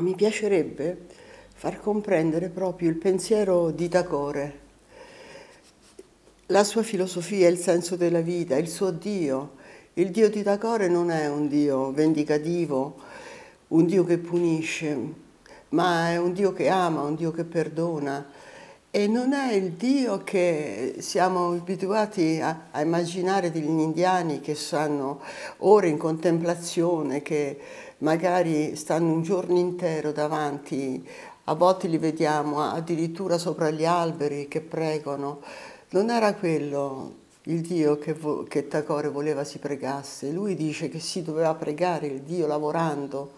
mi piacerebbe far comprendere proprio il pensiero di Tagore, la sua filosofia, il senso della vita, il suo Dio. Il Dio di Tagore non è un Dio vendicativo, un Dio che punisce, ma è un Dio che ama, un Dio che perdona, e non è il Dio che siamo abituati a, a immaginare degli indiani che stanno ora in contemplazione, che magari stanno un giorno intero davanti, a volte li vediamo addirittura sopra gli alberi che pregano. Non era quello il Dio che, che Tagore voleva si pregasse. Lui dice che si doveva pregare il Dio lavorando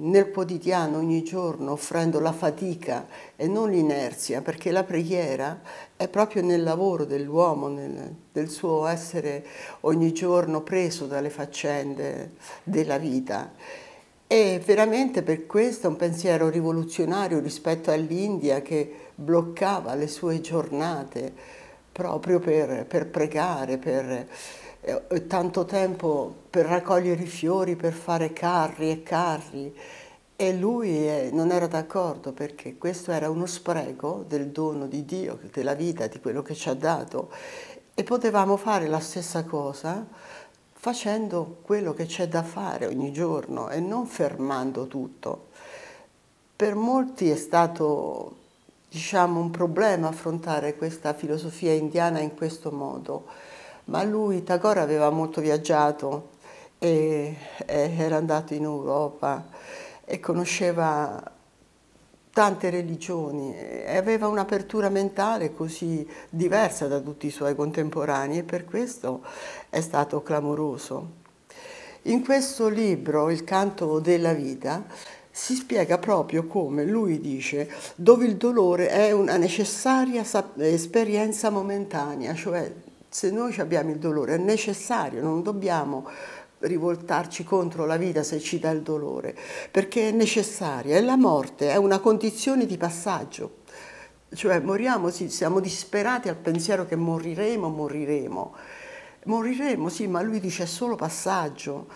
nel quotidiano, ogni giorno, offrendo la fatica e non l'inerzia, perché la preghiera è proprio nel lavoro dell'uomo, nel, del suo essere ogni giorno preso dalle faccende della vita. E veramente per questo è un pensiero rivoluzionario rispetto all'India che bloccava le sue giornate proprio per, per pregare, per eh, eh, tanto tempo per raccogliere i fiori, per fare carri e carri e lui eh, non era d'accordo perché questo era uno spreco del dono di Dio, della vita, di quello che ci ha dato e potevamo fare la stessa cosa facendo quello che c'è da fare ogni giorno e non fermando tutto. Per molti è stato diciamo, un problema affrontare questa filosofia indiana in questo modo ma lui, Tagore, aveva molto viaggiato e, e era andato in Europa e conosceva tante religioni e aveva un'apertura mentale così diversa da tutti i suoi contemporanei e per questo è stato clamoroso. In questo libro, Il canto della vita, si spiega proprio come lui dice dove il dolore è una necessaria esperienza momentanea, cioè se noi abbiamo il dolore è necessario, non dobbiamo rivoltarci contro la vita se ci dà il dolore, perché è necessaria, è la morte, è una condizione di passaggio. Cioè moriamo, sì, siamo disperati al pensiero che moriremo, moriremo. Moriremo, sì, ma lui dice è solo passaggio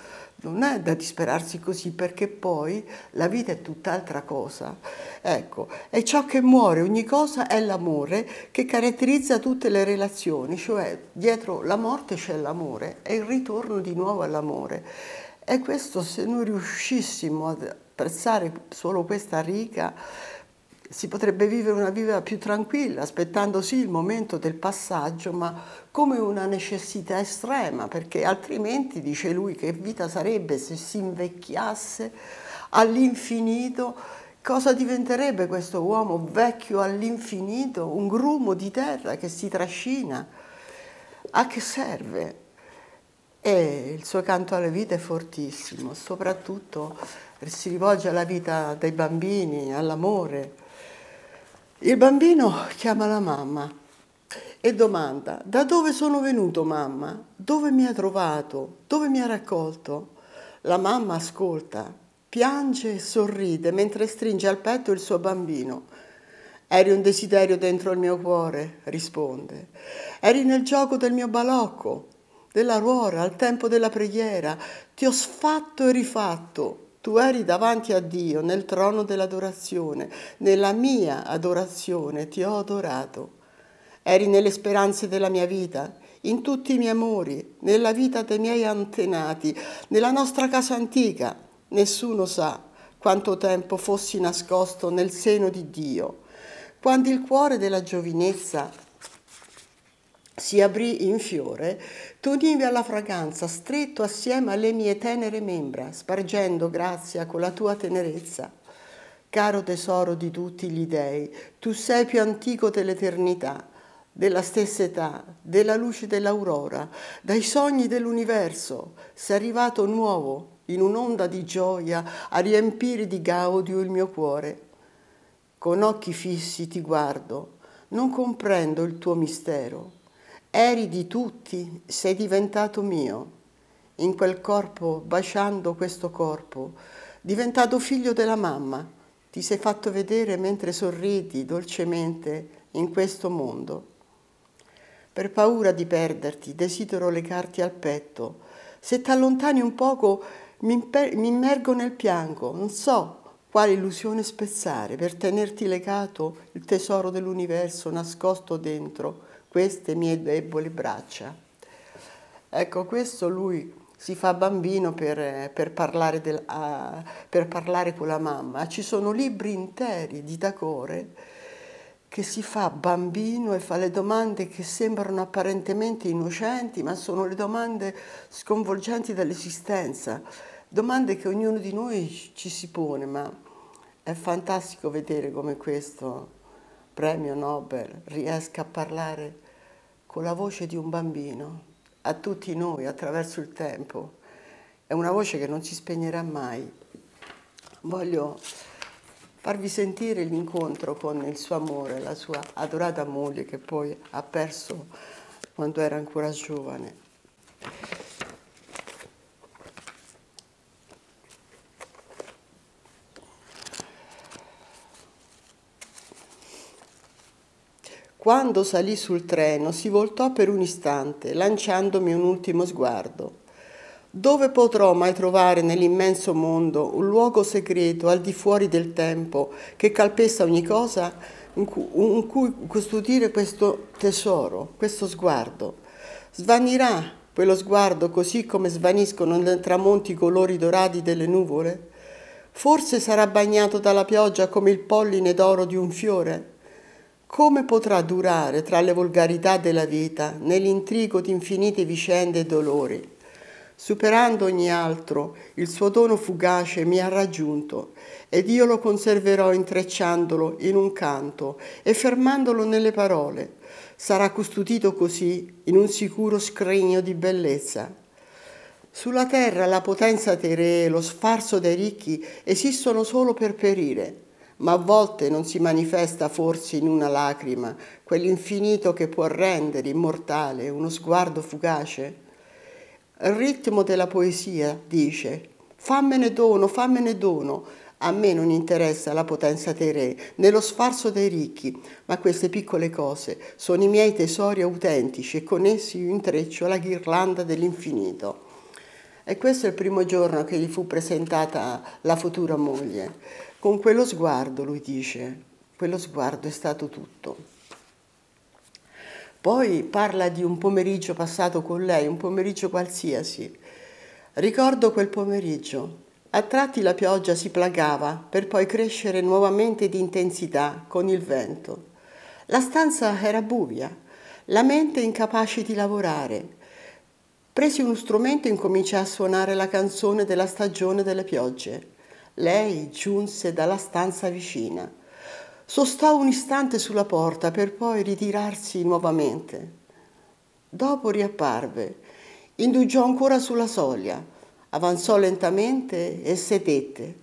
non è da disperarsi così perché poi la vita è tutt'altra cosa. Ecco, è ciò che muore, ogni cosa è l'amore che caratterizza tutte le relazioni, cioè dietro la morte c'è l'amore e il ritorno di nuovo all'amore. E questo se noi riuscissimo ad apprezzare solo questa riga, si potrebbe vivere una vita più tranquilla, aspettando sì il momento del passaggio, ma come una necessità estrema, perché altrimenti, dice lui, che vita sarebbe se si invecchiasse all'infinito? Cosa diventerebbe questo uomo vecchio all'infinito, un grumo di terra che si trascina? A che serve? E il suo canto alla vita è fortissimo, soprattutto si rivolge alla vita dei bambini, all'amore, il bambino chiama la mamma e domanda da dove sono venuto mamma, dove mi ha trovato, dove mi ha raccolto. La mamma ascolta, piange e sorride mentre stringe al petto il suo bambino. Eri un desiderio dentro il mio cuore, risponde. Eri nel gioco del mio balocco, della ruora, al tempo della preghiera. Ti ho sfatto e rifatto, tu eri davanti a Dio nel trono dell'adorazione, nella mia adorazione ti ho adorato. Eri nelle speranze della mia vita, in tutti i miei amori, nella vita dei miei antenati, nella nostra casa antica. Nessuno sa quanto tempo fossi nascosto nel seno di Dio, quando il cuore della giovinezza si aprì in fiore, t'univi alla fragranza, stretto assieme alle mie tenere membra, spargendo grazia con la tua tenerezza. Caro tesoro di tutti gli dèi, tu sei più antico dell'eternità, della stessa età, della luce dell'aurora, dai sogni dell'universo, sei arrivato nuovo in un'onda di gioia a riempire di gaudio il mio cuore. Con occhi fissi ti guardo, non comprendo il tuo mistero eri di tutti, sei diventato mio, in quel corpo, baciando questo corpo, diventato figlio della mamma, ti sei fatto vedere mentre sorridi dolcemente in questo mondo. Per paura di perderti, desidero legarti al petto. Se ti allontani un poco, mi, mi immergo nel piango, non so quale illusione spezzare per tenerti legato il tesoro dell'universo nascosto dentro queste mie deboli braccia. Ecco, questo lui si fa bambino per, per, parlare del, a, per, parlare con la mamma. Ci sono libri interi di Dacore che si fa bambino e fa le domande che sembrano apparentemente innocenti, ma sono le domande sconvolgenti dell'esistenza, domande che ognuno di noi ci si pone, ma è fantastico vedere come questo premio Nobel riesca a parlare con la voce di un bambino, a tutti noi, attraverso il tempo. È una voce che non si spegnerà mai. Voglio farvi sentire l'incontro con il suo amore, la sua adorata moglie che poi ha perso quando era ancora giovane. Quando salì sul treno si voltò per un istante, lanciandomi un ultimo sguardo. Dove potrò mai trovare nell'immenso mondo un luogo segreto al di fuori del tempo che calpesta ogni cosa in cui, custodire questo tesoro, questo sguardo? Svanirà quello sguardo così come svaniscono nel tramonto i colori dorati delle nuvole? Forse sarà bagnato dalla pioggia come il polline d'oro di un fiore? Come potrà durare tra le volgarità della vita, nell'intrigo di infinite vicende e dolori? Superando ogni altro, il suo dono fugace mi ha raggiunto ed io lo conserverò intrecciandolo in un canto e fermandolo nelle parole. Sarà custodito così in un sicuro scrigno di bellezza. Sulla terra la potenza dei re e lo sfarzo dei ricchi esistono solo per perire ma a volte non si manifesta forse in una lacrima, quell'infinito che può rendere immortale uno sguardo fugace? Il ritmo della poesia dice fammene dono, fammene dono, a me non interessa la potenza dei re, né lo sfarzo dei ricchi, ma queste piccole cose sono i miei tesori autentici e con essi io intreccio la ghirlanda dell'infinito. E questo è il primo giorno che gli fu presentata la futura moglie. Con quello sguardo, lui dice, quello sguardo è stato tutto. Poi parla di un pomeriggio passato con lei, un pomeriggio qualsiasi. Ricordo quel pomeriggio. A tratti la pioggia si plagava per poi crescere nuovamente di intensità con il vento. La stanza era buia, la mente incapace di lavorare. Presi uno strumento e incominciai a suonare la canzone della stagione delle piogge. Lei giunse dalla stanza vicina. Sostò un istante sulla porta per poi ritirarsi nuovamente. Dopo riapparve, indugiò ancora sulla soglia, avanzò lentamente e sedette.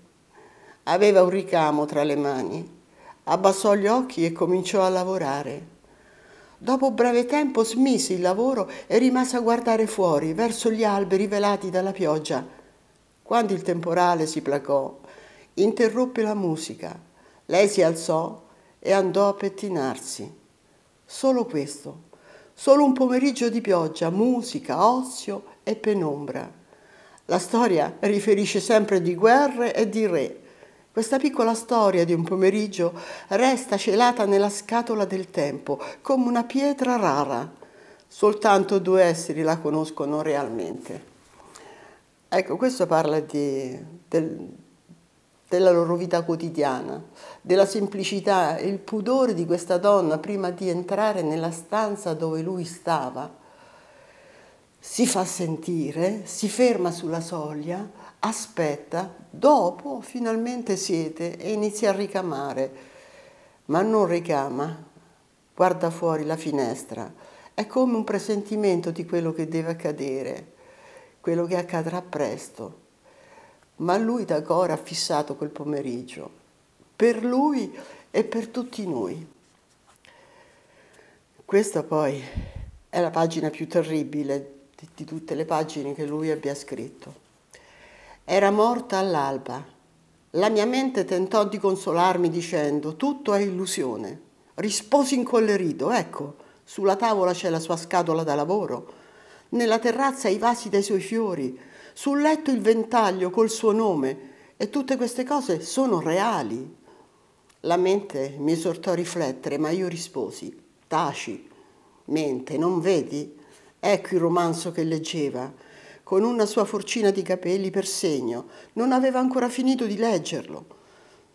Aveva un ricamo tra le mani. Abbassò gli occhi e cominciò a lavorare. Dopo breve tempo smise il lavoro e rimase a guardare fuori, verso gli alberi velati dalla pioggia. Quando il temporale si placò, Interruppe la musica. Lei si alzò e andò a pettinarsi. Solo questo. Solo un pomeriggio di pioggia, musica, ozio e penombra. La storia riferisce sempre di guerre e di re. Questa piccola storia di un pomeriggio resta celata nella scatola del tempo, come una pietra rara. Soltanto due esseri la conoscono realmente. Ecco, questo parla di, del, della loro vita quotidiana, della semplicità e il pudore di questa donna prima di entrare nella stanza dove lui stava. Si fa sentire, si ferma sulla soglia, aspetta, dopo finalmente siete e inizia a ricamare, ma non ricama, guarda fuori la finestra, è come un presentimento di quello che deve accadere, quello che accadrà presto ma lui da Tagore ha fissato quel pomeriggio, per lui e per tutti noi. Questa poi è la pagina più terribile di tutte le pagine che lui abbia scritto. Era morta all'alba. La mia mente tentò di consolarmi dicendo tutto è illusione. Risposi incollerito, ecco, sulla tavola c'è la sua scatola da lavoro, nella terrazza i vasi dei suoi fiori, sul letto il ventaglio col suo nome e tutte queste cose sono reali. La mente mi esortò a riflettere, ma io risposi, taci, mente, non vedi? Ecco il romanzo che leggeva, con una sua forcina di capelli per segno, non aveva ancora finito di leggerlo.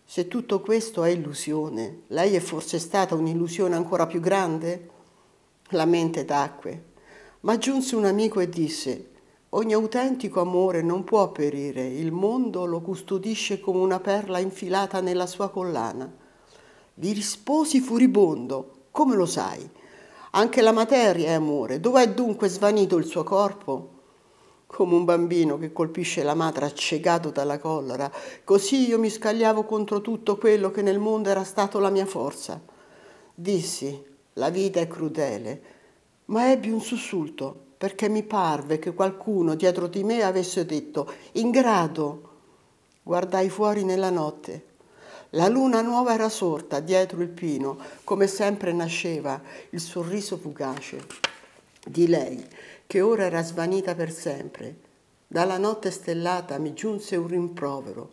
Se tutto questo è illusione, lei è forse stata un'illusione ancora più grande? La mente tacque, ma giunse un amico e disse, Ogni autentico amore non può perire, il mondo lo custodisce come una perla infilata nella sua collana. Vi risposi furibondo, come lo sai? Anche la materia è amore, dov'è dunque svanito il suo corpo? Come un bambino che colpisce la madre accecato dalla collera, così io mi scagliavo contro tutto quello che nel mondo era stato la mia forza. Dissi, la vita è crudele, ma ebbi un sussulto perché mi parve che qualcuno dietro di me avesse detto ingrato. Guardai fuori nella notte. La luna nuova era sorta dietro il pino, come sempre nasceva il sorriso fugace di lei, che ora era svanita per sempre. Dalla notte stellata mi giunse un rimprovero.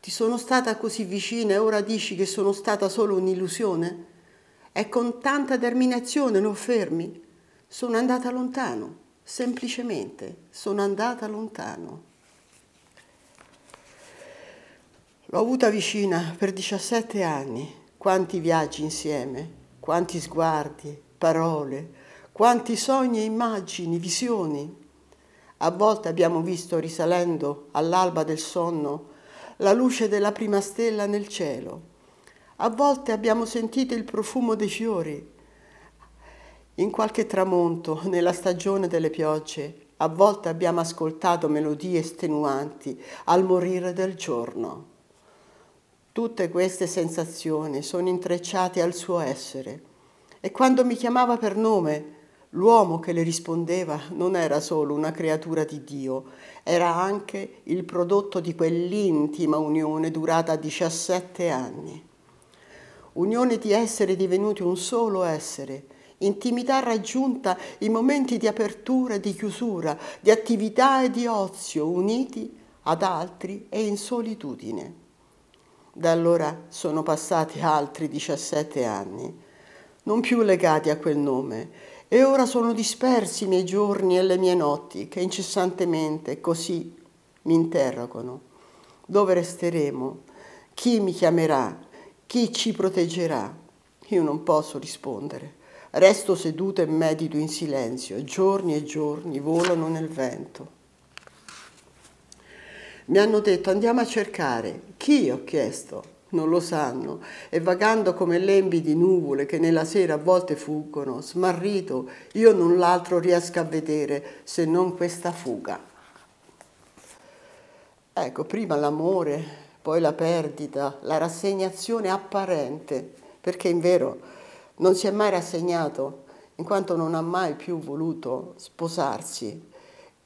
Ti sono stata così vicina e ora dici che sono stata solo un'illusione? E con tanta determinazione non fermi? Sono andata lontano, semplicemente sono andata lontano. L'ho avuta vicina per 17 anni, quanti viaggi insieme, quanti sguardi, parole, quanti sogni e immagini, visioni. A volte abbiamo visto, risalendo all'alba del sonno, la luce della prima stella nel cielo. A volte abbiamo sentito il profumo dei fiori, in qualche tramonto, nella stagione delle piogge, a volte abbiamo ascoltato melodie estenuanti al morire del giorno. Tutte queste sensazioni sono intrecciate al suo essere e quando mi chiamava per nome, l'uomo che le rispondeva non era solo una creatura di Dio, era anche il prodotto di quell'intima unione durata 17 anni. Unione di essere divenuti un solo essere, intimità raggiunta in momenti di apertura e di chiusura, di attività e di ozio, uniti ad altri e in solitudine. Da allora sono passati altri 17 anni, non più legati a quel nome, e ora sono dispersi i miei giorni e le mie notti che incessantemente così mi interrogano. Dove resteremo? Chi mi chiamerà? Chi ci proteggerà? Io non posso rispondere. Resto seduto e medito in silenzio, giorni e giorni volano nel vento. Mi hanno detto andiamo a cercare. Chi? ho chiesto. Non lo sanno. E vagando come lembi di nuvole che nella sera a volte fuggono, smarrito, io non l'altro riesco a vedere se non questa fuga. Ecco, prima l'amore, poi la perdita, la rassegnazione apparente, perché in vero non si è mai rassegnato, in quanto non ha mai più voluto sposarsi.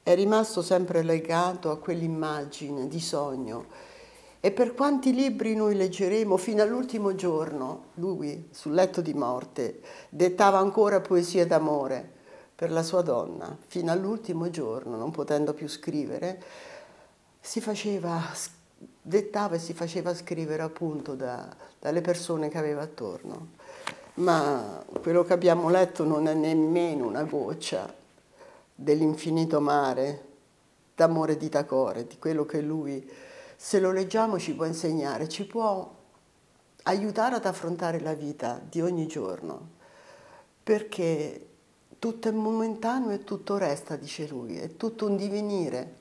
È rimasto sempre legato a quell'immagine di sogno. E per quanti libri noi leggeremo fino all'ultimo giorno, lui sul letto di morte dettava ancora poesie d'amore per la sua donna, fino all'ultimo giorno, non potendo più scrivere, si faceva, dettava e si faceva scrivere appunto da, dalle persone che aveva attorno ma quello che abbiamo letto non è nemmeno una goccia dell'infinito mare d'amore di Tacore, di quello che lui, se lo leggiamo, ci può insegnare, ci può aiutare ad affrontare la vita di ogni giorno, perché tutto è momentaneo e tutto resta, dice lui, è tutto un divenire.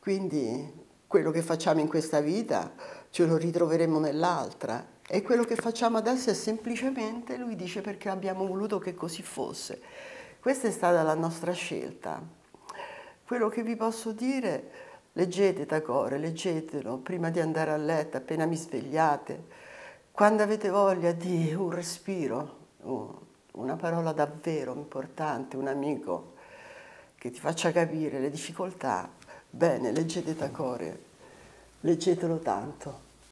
Quindi quello che facciamo in questa vita ce lo ritroveremo nell'altra e quello che facciamo adesso è semplicemente, lui dice, perché abbiamo voluto che così fosse. Questa è stata la nostra scelta. Quello che vi posso dire, leggete Tagore, leggetelo prima di andare a letto, appena mi svegliate, quando avete voglia di un respiro, una parola davvero importante, un amico che ti faccia capire le difficoltà, bene, leggete Tagore, leggetelo tanto.